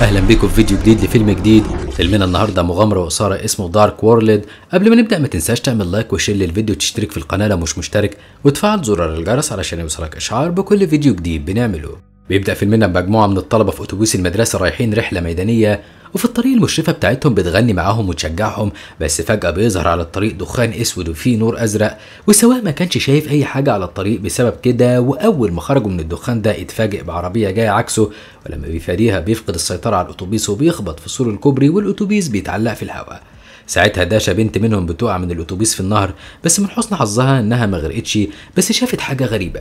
اهلا بيكم في فيديو جديد لفيلم جديد فيلمنا النهارده مغامره واثاره اسمه دارك وورلد قبل ما نبدا ما تنساش تعمل لايك وشير للفيديو وتشترك في القناه لو مش مشترك وتفعل زرار الجرس علشان يوصلك اشعار بكل فيديو جديد بنعمله بيبدا فيلمنا بمجموعه من الطلبه في اتوبيس المدرسه رايحين رحله ميدانيه وفي الطريق المشرفة بتاعتهم بتغني معاهم وتشجعهم بس فجأة بيظهر على الطريق دخان اسود وفيه نور ازرق وسواء ما كانش شايف اي حاجة على الطريق بسبب كده واول ما خرجوا من الدخان ده اتفاجئ بعربية جاية عكسه ولما بيفاديها بيفقد السيطرة على الاتوبيس وبيخبط في سور الكوبري والاتوبيس بيتعلق في الهواء ساعتها داشا بنت منهم بتقع من الاتوبيس في النهر بس من حسن حظها انها ما غرقتش بس شافت حاجه غريبه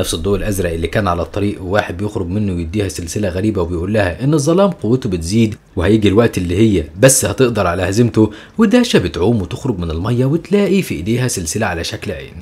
نفس الضوء الازرق اللي كان على الطريق وواحد بيخرج منه ويديها سلسله غريبه وبيقول لها ان الظلام قوته بتزيد وهيجي الوقت اللي هي بس هتقدر على هزيمته وداشا بتعوم وتخرج من الميه وتلاقي في ايديها سلسله على شكل عين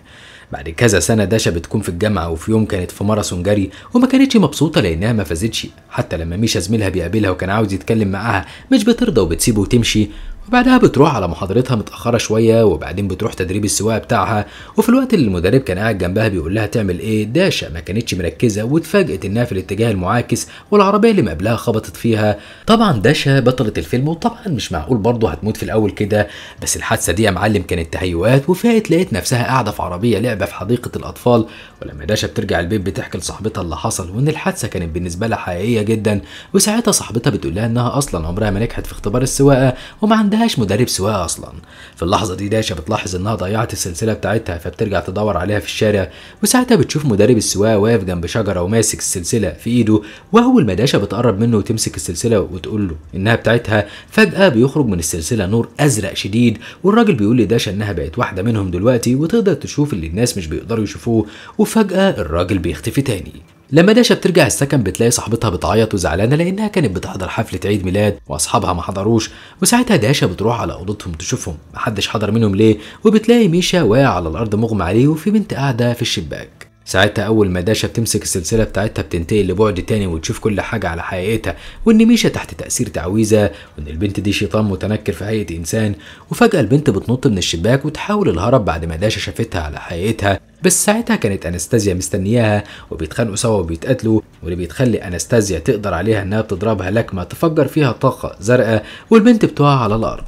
بعد كذا سنة داشا بتكون في الجامعة وفي يوم كانت في ماراثون جري وما كانتش مبسوطة لأنها ما فازتش حتى لما ميشا زميلها بيقابلها وكان عاوز يتكلم معاها مش بترضى وبتسيبه وتمشي وبعدها بتروح على محاضرتها متأخرة شوية وبعدين بتروح تدريب السواقة بتاعها وفي الوقت اللي المدرب كان قاعد جنبها بيقول لها تعمل ايه داشة ما كانتش مركزة واتفاجئت انها في الاتجاه المعاكس والعربية اللي مقابلها خبطت فيها طبعا داشة بطلة الفيلم وطبعا مش معقول برضه هتموت في الاول كده بس الحادثة دي يا معلم كانت تهيؤات وفاقت لقيت نفسها قاعدة في عربية لعبة في حديقة الاطفال ولما داشة بترجع البيت بتحكي لصاحبتها اللي حصل وان الحادثة كانت بالنسبة لها حقيقية جدا وساعتها صاحبتها بتقول لها انها اصلا عمرها ما نجحت في اختبار السواقة وما عندها عندهاش مدرب سواقه اصلا في اللحظه دي داشا بتلاحظ انها ضيعت السلسله بتاعتها فبترجع تدور عليها في الشارع وساعتها بتشوف مدرب السواقه واقف جنب شجره وماسك السلسله في ايده واول ما داشا بتقرب منه وتمسك السلسله وتقول له انها بتاعتها فجاه بيخرج من السلسله نور ازرق شديد والراجل بيقول لداشا انها بقت واحده منهم دلوقتي وتقدر تشوف اللي الناس مش بيقدروا يشوفوه وفجاه الراجل بيختفي تاني لما داشا بترجع السكن بتلاقي صاحبتها بتعيط وزعلانه لانها كانت بتحضر حفله عيد ميلاد واصحابها ما حضروش وساعتها داشا بتروح على اوضتهم تشوفهم محدش حضر منهم ليه وبتلاقي ميشا واقع على الارض مغمى عليه وفي بنت قاعده في الشباك ساعتها اول ما داشا بتمسك السلسله بتاعتها بتنتقل لبعد تاني وتشوف كل حاجه على حقيقتها وان ميشا تحت تاثير تعويذه وان البنت دي شيطان متنكر في هيئه انسان وفجاه البنت بتنط من الشباك وتحاول الهرب بعد ما داشا شافتها على حقيقتها بس ساعتها كانت انستازيا مستنياها وبيتخانقوا سوا وبيتقاتلوا واللي بيتخلي انستازيا تقدر عليها انها بتضربها لكمه تفجر فيها طاقه زرقاء والبنت بتقع على الارض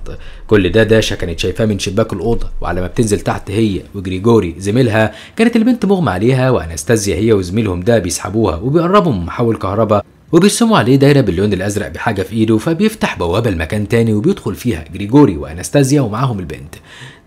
كل ده داشا كانت شايفاه من شباك الاوضه وعلى ما بتنزل تحت هي وجريجوري زميلها كانت البنت مغمى عليها وانستازيا هي وزميلهم ده بيسحبوها وبيقربوا من محول كهرباء وبيرسموا عليه دايره باللون الازرق بحاجه في ايده فبيفتح بوابه لمكان تاني وبيدخل فيها جريجوري وانستازيا ومعاهم البنت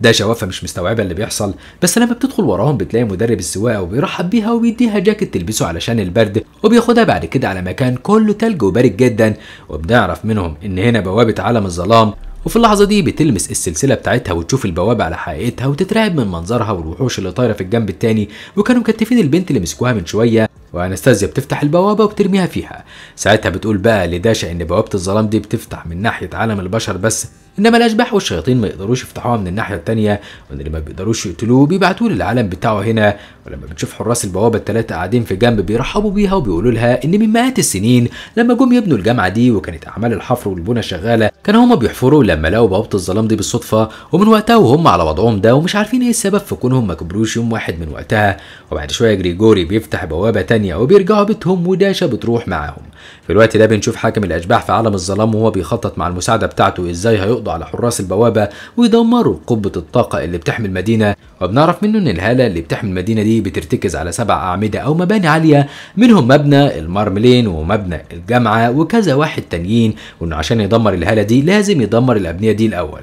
ده شوافه مش مستوعبه اللي بيحصل بس لما بتدخل وراهم بتلاقي مدرب السواقه وبيرحب بيها وبيديها جاكيت تلبسه علشان البرد وبياخدها بعد كده على مكان كله تلج وبارد جدا وبنعرف منهم ان هنا بوابه عالم الظلام وفي اللحظة دي بتلمس السلسلة بتاعتها وتشوف البوابة على حقيقتها وتترعب من منظرها والوحوش اللي طايرة في الجنب التاني وكانوا مكتفين البنت اللي مسكوها من شوية وانستازيا بتفتح البوابه وبترميها فيها ساعتها بتقول بقى لداشا ان بوابه الظلام دي بتفتح من ناحيه عالم البشر بس انما الاشباح والشياطين ما يقدروش يفتحوها من الناحيه التانية وان اللي ما بيقدروش يقتلوه بيبعتوه للعالم بتاعه هنا ولما بتشوف حراس البوابه الثلاثه قاعدين في جنب بيرحبوا بيها وبيقولوا لها ان من مئات السنين لما جم يبنوا الجامعه دي وكانت اعمال الحفر والبنى شغاله كانوا هما بيحفروا لما لقوا بوابه الظلام دي بالصدفه ومن وقتها وهم على وضعهم ده ومش عارفين ايه السبب في كونهم ما كبروش يوم واحد من وقتها وبعد شويه جريجوري بيفتح بوابه تانية تانية وبيرجعوا بيتهم وداشة بتروح معاهم في الوقت ده بنشوف حاكم الأشباح في عالم الظلام وهو بيخطط مع المساعدة بتاعته إزاي هيقضوا على حراس البوابة ويدمروا قبة الطاقة اللي بتحمي المدينة وبنعرف منه إن الهالة اللي بتحمي المدينة دي بترتكز على سبع أعمدة أو مباني عالية منهم مبنى المرملين ومبنى الجامعة وكذا واحد تانيين وإنه عشان يدمر الهالة دي لازم يدمر الأبنية دي الأول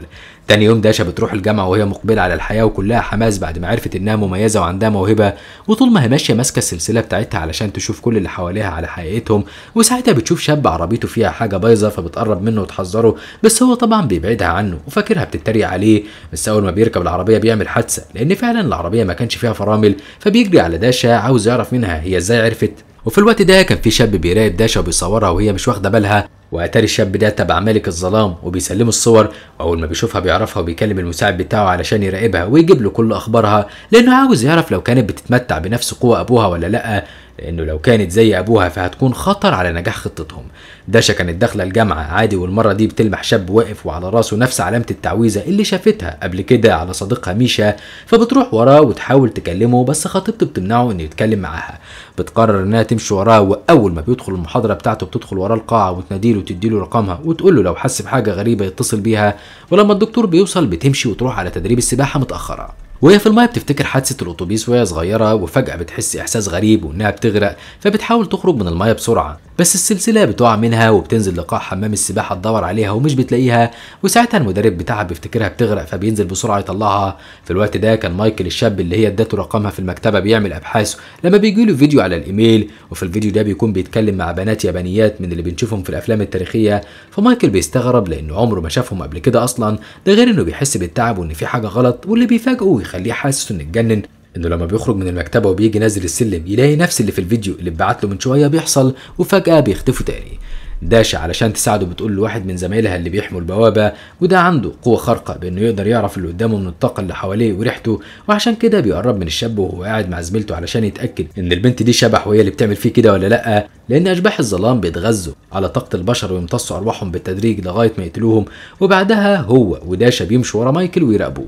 تاني يوم داشا بتروح الجامعة وهي مقبلة على الحياة وكلها حماس بعد ما عرفت إنها مميزة وعندها موهبة وطول ما هي ماشية ماسكة السلسلة بتاعتها علشان تشوف كل اللي حواليها على حقيقتهم وساعتها بتشوف شاب عربيته فيها حاجة بايظة فبتقرب منه وتحذره بس هو طبعا بيبعدها عنه وفاكرها بتتريق عليه بس أول ما بيركب العربية بيعمل حادثة لأن فعلا العربية ما كانش فيها فرامل فبيجري على داشا عاوز يعرف منها هي إزاي عرفت وفي الوقت ده كان في شاب بيراقب داشا وبيصورها وهي مش واخده بالها واتاري الشاب ده تبع ملك الظلام وبيسلمه الصور واول ما بيشوفها بيعرفها وبيكلم المساعد بتاعه علشان يراقبها ويجيب له كل اخبارها لانه عاوز يعرف لو كانت بتتمتع بنفس قوه ابوها ولا لا لأنه لو كانت زي أبوها فهتكون خطر على نجاح خطتهم داشا كانت داخلة الجامعة عادي والمرة دي بتلمح شاب واقف وعلى راسه نفس علامة التعويذة اللي شافتها قبل كده على صديقها ميشا فبتروح وراه وتحاول تكلمه بس خطيبته بتمنعه إنه يتكلم معاها بتقرر إنها تمشي وراه وأول ما بيدخل المحاضرة بتاعته بتدخل وراه القاعة وتناديله وتديله رقمها وتقول له لو حس بحاجة غريبة يتصل بيها ولما الدكتور بيوصل بتمشي وتروح على تدريب السباحة متأخرة وهي في المايه بتفتكر حادثه الاتوبيس وهي صغيره وفجاه بتحس احساس غريب وانها بتغرق فبتحاول تخرج من المايه بسرعه بس السلسله بتقع منها وبتنزل لقاع حمام السباحه تدور عليها ومش بتلاقيها وساعتها المدرب بتاعها بيفتكرها بتغرق فبينزل بسرعه يطلعها في الوقت ده كان مايكل الشاب اللي هي ادته رقمها في المكتبه بيعمل ابحاث لما بيجي له فيديو على الايميل وفي الفيديو ده بيكون بيتكلم مع بنات يابانيات من اللي بنشوفهم في الافلام التاريخيه فمايكل بيستغرب لانه عمره ما شافهم قبل كده اصلا ده غير انه بيحس بالتعب وان في حاجه غلط واللي بيفاجئه بيخليه حاسس انه اتجنن انه لما بيخرج من المكتبه وبيجي نازل السلم يلاقي نفس اللي في الفيديو اللي اتبعت له من شويه بيحصل وفجاه بيختفوا تاني داشا علشان تساعده بتقول لواحد من زمايلها اللي بيحموا البوابة وده عنده قوة خارقة بإنه يقدر يعرف اللي قدامه من الطاقة اللي حواليه وريحته وعشان كده بيقرب من الشاب وهو قاعد مع زميلته علشان يتأكد إن البنت دي شبح وهي اللي بتعمل فيه كده ولا لأ لأن أشباح الظلام بيتغذوا على طاقة البشر ويمتصوا أرواحهم بالتدريج لغاية ما يقتلوهم وبعدها هو وداشا بيمشوا ورا مايكل ويراقبوه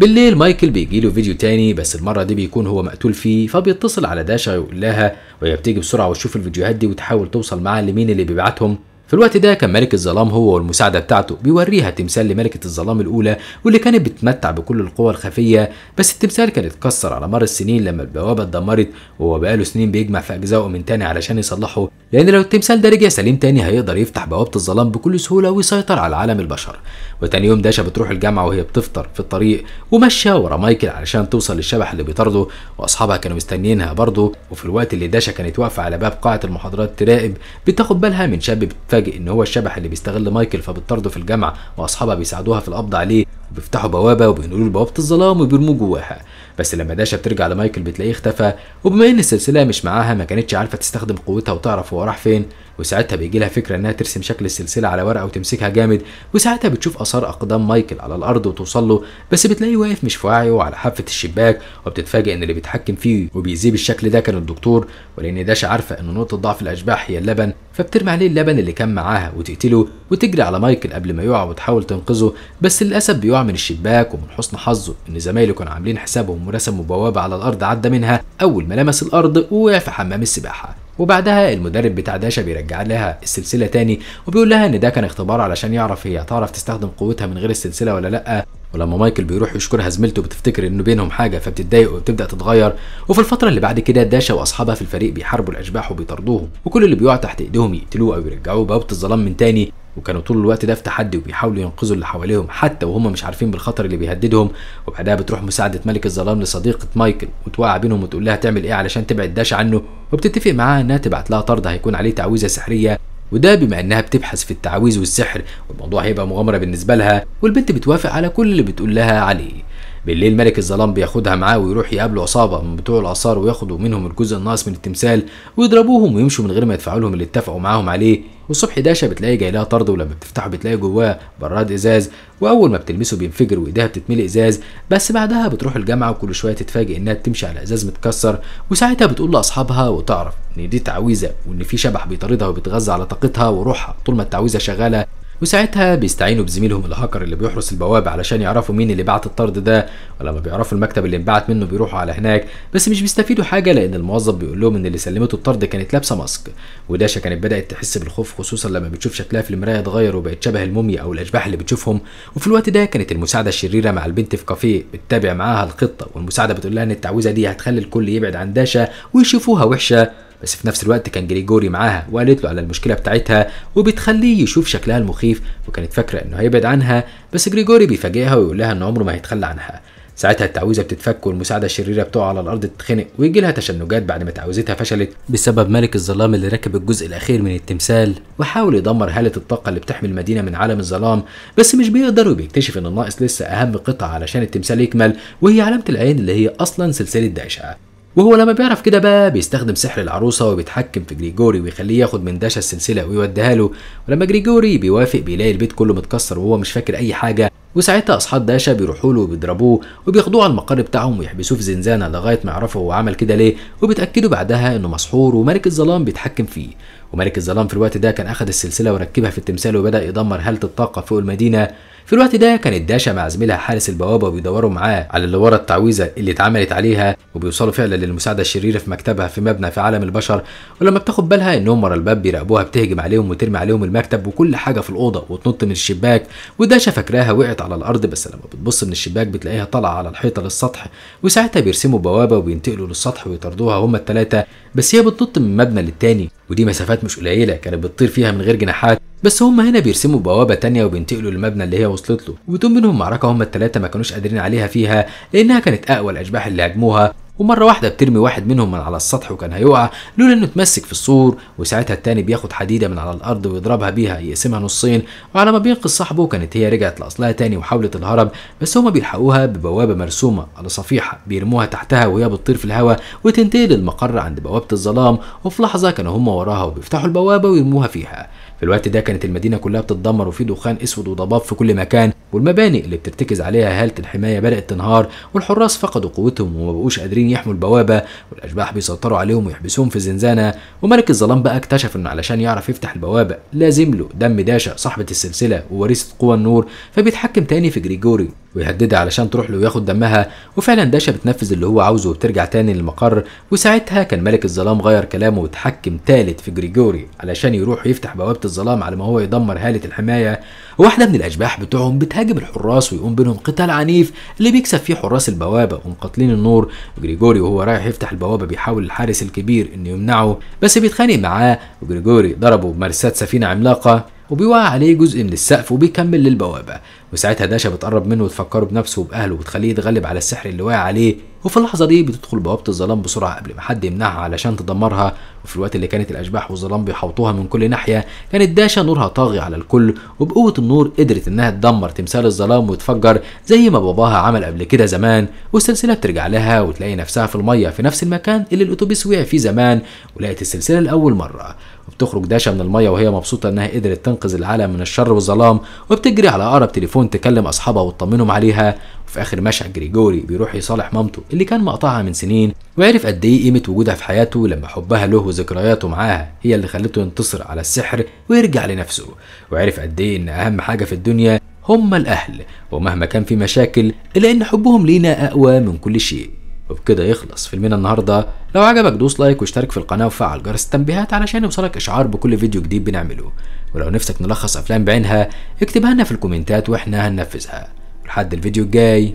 بالليل مايكل بيجي له فيديو تاني بس المره دي بيكون هو مقتول فيه فبيتصل على داشا ويقول لها وهي بتيجي بسرعه وتشوف الفيديوهات دي وتحاول توصل معاه لمين اللي بيبعتهم في الوقت ده كان ملك الظلام هو والمساعدة بتاعته بيوريها تمثال لملكة الظلام الأولى واللي كانت بتمتع بكل القوى الخفية بس التمثال كان اتكسر على مر السنين لما البوابة اتدمرت وهو بقاله سنين بيجمع في أجزائه من تاني علشان يصلحه لأن لو التمثال ده رجع سليم تاني هيقدر يفتح بوابة الظلام بكل سهولة ويسيطر على عالم البشر وتاني يوم داشا بتروح الجامعة وهي بتفطر في الطريق وماشية ورا مايكل علشان توصل للشبح اللي بيطارده وأصحابها كانوا مستنيينها برضه وفي الوقت اللي داشا كانت واقفة على باب قاعة المحاضرات تراقب بتاخد بالها من شاب بتفاجئ بيتفاجئ ان هو الشبح اللي بيستغل مايكل فبيطرده في الجامعه واصحابها بيساعدوها في القبض عليه وبيفتحوا بوابه وبينقلوا له بوابه الظلام وبيرموه جواها بس لما داشا بترجع لمايكل بتلاقيه اختفى وبما ان السلسله مش معاها ما كانتش عارفه تستخدم قوتها وتعرف هو راح فين وساعتها بيجي لها فكره انها ترسم شكل السلسله على ورقه وتمسكها جامد وساعتها بتشوف اثار اقدام مايكل على الارض وتوصل له بس بتلاقيه واقف مش في وعيه وعلى حافه الشباك وبتتفاجئ ان اللي بيتحكم فيه وبيذيب الشكل ده كان الدكتور ولان داشا عارفه ان نقطه ضعف الاشباح هي اللبن فبترمي عليه اللبن اللي كان معاها وتقتله وتجري على مايكل قبل ما يقع وتحاول تنقذه بس للاسف بيقع من الشباك ومن حسن حظه ان زمايله كانوا عاملين حسابهم ورسموا بوابه على الارض عدى منها اول ما لمس الارض ووقع في حمام السباحه وبعدها المدرب بتاع داشا بيرجع لها السلسله تاني وبيقول لها ان ده كان اختبار علشان يعرف هي هتعرف تستخدم قوتها من غير السلسله ولا لا ولما مايكل بيروح يشكرها زميلته بتفتكر انه بينهم حاجه فبتتضايق وبتبدا تتغير وفي الفتره اللي بعد كده داشا واصحابها في الفريق بيحاربوا الاشباح وبيطاردوهم وكل اللي بيقع تحت ايديهم يقتلوه او يرجعوه بوابه الظلام من تاني وكانوا طول الوقت ده في تحدي وبيحاولوا ينقذوا اللي حواليهم حتى وهم مش عارفين بالخطر اللي بيهددهم وبعدها بتروح مساعدة ملك الظلام لصديقة مايكل وتوقع بينهم وتقول لها تعمل ايه علشان تبعد داش عنه وبتتفق معاها انها تبعت لها طرد هيكون عليه تعويذة سحرية وده بما انها بتبحث في التعاويذ والسحر والموضوع هيبقى مغامرة بالنسبة لها والبنت بتوافق على كل اللي بتقول لها عليه بالليل ملك الظلام بياخدها معاه ويروح يقابلوا عصابه من بتوع الاثار وياخدوا منهم الجزء الناقص من التمثال ويضربوهم ويمشوا من غير ما يدفعوا لهم اللي اتفقوا معاهم عليه والصبح داشه بتلاقي جاي لها طرد ولما بتفتحه بتلاقي جواه براد ازاز واول ما بتلمسه بينفجر وايديها بتتملي ازاز بس بعدها بتروح الجامعه وكل شويه تتفاجئ انها بتمشي على ازاز متكسر وساعتها بتقول لاصحابها وتعرف ان دي تعويذه وان في شبح بيطاردها وبيتغذى على طاقتها وروحها طول ما التعويذه شغاله وساعتها بيستعينوا بزميلهم الهاكر اللي بيحرس البوابه علشان يعرفوا مين اللي بعت الطرد ده ولما بيعرفوا المكتب اللي انبعت منه بيروحوا على هناك بس مش بيستفيدوا حاجه لان الموظف بيقول لهم ان اللي سلمته الطرد كانت لابسه ماسك وداشا كانت بدات تحس بالخوف خصوصا لما بتشوف شكلها في المرايه اتغير وبقت شبه الموميا او الاشباح اللي بتشوفهم وفي الوقت ده كانت المساعده الشريره مع البنت في كافيه بتتابع معاها الخطه والمساعده بتقول لها ان التعويذه دي هتخلي الكل يبعد عن داشا ويشوفوها وحشه بس في نفس الوقت كان جريجوري معاها وقالت له على المشكله بتاعتها وبتخليه يشوف شكلها المخيف وكانت فاكره انه هيبعد عنها بس جريجوري بيفاجئها ويقول لها انه عمره ما هيتخلى عنها ساعتها التعويذه بتتفك والمساعده الشريره بتقع على الارض تتخنق ويجي لها تشنجات بعد ما تعويذتها فشلت بسبب ملك الظلام اللي ركب الجزء الاخير من التمثال وحاول يدمر هاله الطاقه اللي بتحمي المدينه من عالم الظلام بس مش بيقدر وبيكتشف ان الناقص لسه اهم قطعه علشان التمثال يكمل وهي علامه العين اللي هي اصلا سلسله دايشه وهو لما بيعرف كده بقى بيستخدم سحر العروسة وبيتحكم في جريجوري ويخليه ياخد من داشا السلسلة ويوديها له ولما جريجوري بيوافق بيلاقي البيت كله متكسر وهو مش فاكر أي حاجة وساعتها أصحاب داشا بيروحوا له وبيضربوه وبياخدوه على المقر بتاعهم ويحبسوه في زنزانة لغاية ما يعرفوا هو عمل كده ليه وبيتأكدوا بعدها إنه مسحور وملك الظلام بيتحكم فيه وملك الظلام في الوقت ده كان أخد السلسلة وركبها في التمثال وبدأ يدمر هالة الطاقة فوق المدينة في الوقت ده كانت داشا مع زميلها حارس البوابه وبيدوروا معاه على اللي ورا التعويذه اللي اتعملت عليها وبيوصلوا فعلا للمساعده الشريره في مكتبها في مبنى في عالم البشر ولما بتاخد بالها انهم ورا الباب بيراقبوها بتهجم عليهم وترمي عليهم المكتب وكل حاجه في الاوضه وتنط من الشباك وداشا فاكراها وقعت على الارض بس لما بتبص من الشباك بتلاقيها طالعه على الحيطه للسطح وساعتها بيرسموا بوابه وبينتقلوا للسطح ويطردوها هما الثلاثه بس هي بتنط من مبنى للتاني ودي مسافات مش قليله كانت بتطير فيها من غير جناحات بس هم هنا بيرسموا بوابه تانية وبينتقلوا للمبنى اللي هي وصلت له وبتقوم منهم معركه هم الثلاثه ما كانوش قادرين عليها فيها لانها كانت اقوى الاشباح اللي هاجموها ومره واحده بترمي واحد منهم من على السطح وكان هيقع لولا انه اتمسك في السور وساعتها التاني بياخد حديده من على الارض ويضربها بيها يقسمها نصين وعلى ما بينقذ صاحبه كانت هي رجعت لاصلها تاني وحاولت الهرب بس هما بيلحقوها ببوابه مرسومه على صفيحه بيرموها تحتها وهي بتطير في الهواء وتنتقل للمقر عند بوابه الظلام وفي لحظه كانوا هما وراها وبيفتحوا البوابه ويرموها فيها في الوقت ده كانت المدينه كلها بتتدمر وفي دخان اسود وضباب في كل مكان والمباني اللي بترتكز عليها هاله الحمايه بدات تنهار والحراس فقدوا قوتهم وما قادرين يحموا البوابه والاشباح بيسيطروا عليهم ويحبسوهم في زنزانه وملك الظلام بقى اكتشف انه علشان يعرف يفتح البوابه لازم له دم داشا صاحبه السلسله ووريثه قوى النور فبيتحكم تاني في جريجوري ويهددها علشان تروح له وياخد دمها وفعلا داشا بتنفذ اللي هو عاوزه وبترجع تاني للمقر وساعتها كان ملك الظلام غير كلامه وتحكم تالت في جريجوري علشان يروح يفتح بوابة الظلام على ما هو يدمر هالة الحماية وواحدة من الأشباح بتوعهم بتهاجم الحراس ويقوم بينهم قتال عنيف اللي بيكسب فيه حراس البوابة ومقاتلين النور جريجوري وهو رايح يفتح البوابة بيحاول الحارس الكبير إنه يمنعه بس بيتخانق معاه وجريجوري ضربه بمارسات سفينة عملاقة وبيوقع عليه جزء من السقف وبيكمل للبوابة وساعتها داشا بتقرب منه وتفكره بنفسه وبأهله وتخليه يتغلب على السحر اللي واقع عليه وفي اللحظة دي بتدخل بوابة الظلام بسرعة قبل ما حد يمنعها علشان تدمرها وفي الوقت اللي كانت الأشباح والظلام بيحوطوها من كل ناحية كانت داشة نورها طاغي على الكل وبقوة النور قدرت إنها تدمر تمثال الظلام وتفجر زي ما باباها عمل قبل كده زمان والسلسلة بترجع لها وتلاقي نفسها في المية في نفس المكان اللي الأتوبيس وقع فيه زمان ولقت السلسلة لأول مرة وبتخرج داشة من المية وهي مبسوطة إنها قدرت تنقذ العالم من الشر والظلام وبتجري على أقرب تليفون تكلم أصحابها وتطمنهم عليها وفي اخر مشهد جريجوري بيروح يصالح مامته اللي كان مقطعها من سنين وعرف قد ايه قيمه وجودها في حياته لما حبها له وذكرياته معاها هي اللي خلته ينتصر على السحر ويرجع لنفسه وعرف قد ايه ان اهم حاجه في الدنيا هم الاهل ومهما كان في مشاكل الا ان حبهم لينا اقوى من كل شيء وبكده يخلص فيلمنا النهارده لو عجبك دوس لايك واشترك في القناه وفعل جرس التنبيهات علشان يوصلك اشعار بكل فيديو جديد بنعمله ولو نفسك نلخص افلام بعينها اكتبها لنا في الكومنتات واحنا هننفذها لحد الفيديو الجاي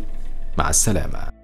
مع السلامه